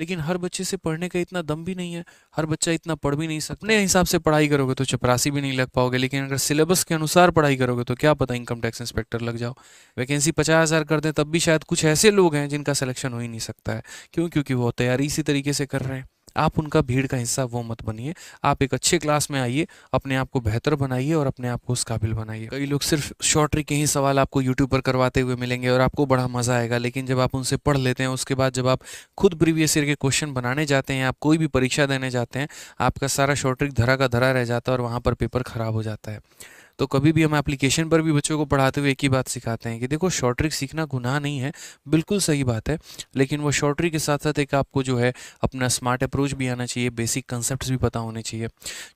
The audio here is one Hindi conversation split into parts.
लेकिन हर बच्चे से पढ़ने का इतना दम भी नहीं है हर बच्चा इतना पढ़ भी नहीं सकता अपने हिसाब से पढ़ाई करोगे तो चपरासी भी नहीं लग पाओगे लेकिन अगर सिलेबस के अनुसार पढ़ाई करोगे तो क्या पता इनकम टैक्स इंस्पेक्टर लग जाओ वैकेंसी पचास हज़ार कर दें तब भी शायद कुछ ऐसे लोग हैं जिनका सिलेक्शन हो ही नहीं सकता है क्यों क्योंकि वो तैयारी इसी तरीके से कर रहे हैं आप उनका भीड़ का हिस्सा वो मत बनिए आप एक अच्छे क्लास में आइए अपने आप को बेहतर बनाइए और अपने आप को उस काबिल बनाइए कई लोग सिर्फ शॉर्ट ट्रिक के ही सवाल आपको यूट्यूब पर करवाते हुए मिलेंगे और आपको बड़ा मज़ा आएगा लेकिन जब आप उनसे पढ़ लेते हैं उसके बाद जब आप खुद प्रीवियस ईयर के क्वेश्चन बनाने जाते हैं आप कोई भी परीक्षा देने जाते हैं आपका सारा शॉर्ट ट्रिक धरा का धरा रह जाता है और वहाँ पर पेपर ख़राब हो जाता है तो कभी भी हम एप्लीकेशन पर भी बच्चों को पढ़ाते हुए एक ही बात सिखाते हैं कि देखो शॉर्ट ट्रिक सीखना गुनाह नहीं है बिल्कुल सही बात है लेकिन वो शॉर्ट ट्रिक के साथ साथ एक आपको जो है अपना स्मार्ट अप्रोच भी आना चाहिए बेसिक कंसेप्ट भी पता होने चाहिए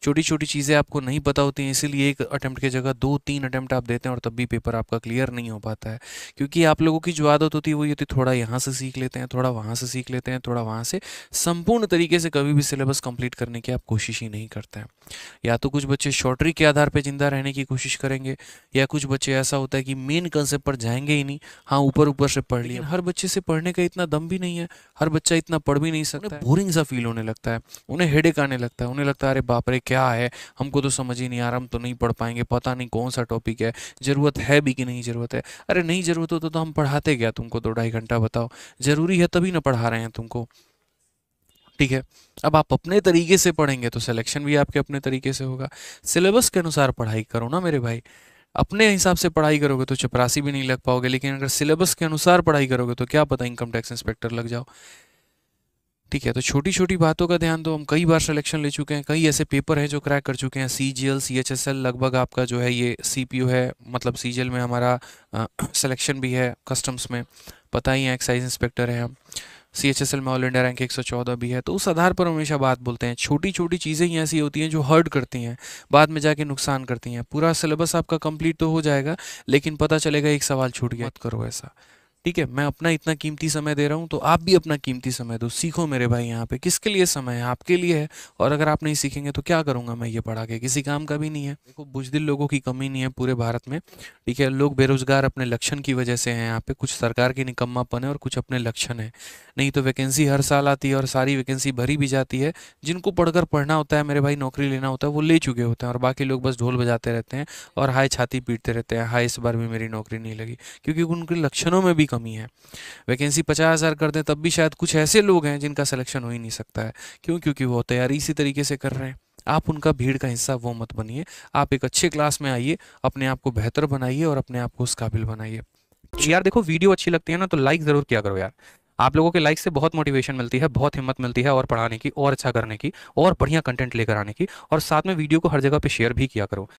छोटी छोटी चीज़ें आपको नहीं पता होती हैं इसीलिए एक अटैम्प्ट की जगह दो तीन अटैम्प्ट आप देते हैं और तब भी पेपर आपका क्लियर नहीं हो पाता है क्योंकि आप लोगों की जो आदत होती है वो ये थोड़ा यहाँ से सीख लेते हैं थोड़ा वहाँ से सीख लेते हैं थोड़ा वहाँ से संपूर्ण तरीके से कभी भी सिलेबस कंप्लीट करने की आप कोशिश ही नहीं करते हैं या तो कुछ बच्चे ट्रिक के आधार पर जिंदा रहने की कोशिश करेंगे या कुछ बच्चे ऐसा होता है कि मेन कंसेप्ट पर जाएंगे ही नहीं हाँ ऊपर ऊपर से पढ़ लिया हर बच्चे से पढ़ने का इतना दम भी नहीं है हर बच्चा इतना पढ़ भी नहीं सकता बोरिंग सा फील होने लगता है उन्हें हेडेक आने लगता है उन्हें लगता है अरे बाप रे क्या है हमको तो समझ ही नहीं आ रहा हम तो नहीं पढ़ पाएंगे पता नहीं कौन सा टॉपिक है ज़रूरत है भी कि नहीं ज़रूरत है अरे नहीं ज़रूरत हो तो, तो हम पढ़ाते गया तुमको दो ढाई घंटा बताओ ज़रूरी है तभी ना पढ़ा रहे हैं तुमको ठीक है अब आप अपने तरीके से पढ़ेंगे तो सिलेक्शन भी आपके अपने तरीके से होगा सिलेबस के अनुसार पढ़ाई करो ना मेरे भाई अपने हिसाब से पढ़ाई करोगे तो चपरासी भी नहीं लग पाओगे लेकिन अगर सिलेबस के अनुसार पढ़ाई करोगे तो क्या पता इनकम टैक्स इंस्पेक्टर लग जाओ ठीक है तो छोटी छोटी बातों का ध्यान दो हम कई बार सिलेक्शन ले चुके हैं कई ऐसे पेपर हैं जो क्रैक कर चुके हैं सी जी लगभग आपका जो है ये सी है मतलब सी में हमारा सिलेक्शन भी है कस्टम्स में पता ही है एक्साइज इंस्पेक्टर है हम सी एच एस एल में ऑल इंडिया रैंक एक सौ चौदह भी है तो उस आधार पर हमेशा बात बोलते हैं छोटी छोटी चीज़ें ही ऐसी होती हैं जो हर्ट करती हैं बाद में जाके नुकसान करती हैं पूरा सिलेबस आपका कंप्लीट तो हो जाएगा लेकिन पता चलेगा एक सवाल छूट गया करो ऐसा ठीक है मैं अपना इतना कीमती समय दे रहा हूँ तो आप भी अपना कीमती समय दो सीखो मेरे भाई यहाँ पे किसके लिए समय है आपके लिए है और अगर आप नहीं सीखेंगे तो क्या करूँगा मैं ये पढ़ा के किसी काम का भी नहीं है देखो बुजदिल लोगों की कमी नहीं है पूरे भारत में ठीक है लोग बेरोजगार अपने लक्षण की वजह से हैं यहाँ पे कुछ सरकार के निकम्मापन है और कुछ अपने लक्षण है नहीं तो वैकेंसी हर साल आती है और सारी वैकेंसी भरी भी जाती है जिनको पढ़कर पढ़ना होता है मेरे भाई नौकरी लेना होता है वो ले चुके होते हैं और बाकी लोग बस ढोल बजाते रहते हैं और हाय छाती पीटते रहते हैं हाय इस बार भी मेरी नौकरी नहीं लगी क्योंकि उनके लक्षणों में भी कमी है वैकेंसी पचास हज़ार कर दें तब भी शायद कुछ ऐसे लोग हैं जिनका सिलेक्शन हो ही नहीं सकता है क्यों क्योंकि वो तैयारी इसी तरीके से कर रहे हैं आप उनका भीड़ का हिस्सा वो मत बनिए आप एक अच्छे क्लास में आइए अपने आप को बेहतर बनाइए और अपने आप को उस काबिल बनाइए यार देखो वीडियो अच्छी लगती है ना तो लाइक ज़रूर किया करो यार आप लोगों के लाइक से बहुत मोटिवेशन मिलती है बहुत हिम्मत मिलती है और पढ़ाने की और अच्छा करने की और बढ़िया कंटेंट लेकर आने की और साथ में वीडियो को हर जगह पे शेयर भी किया करो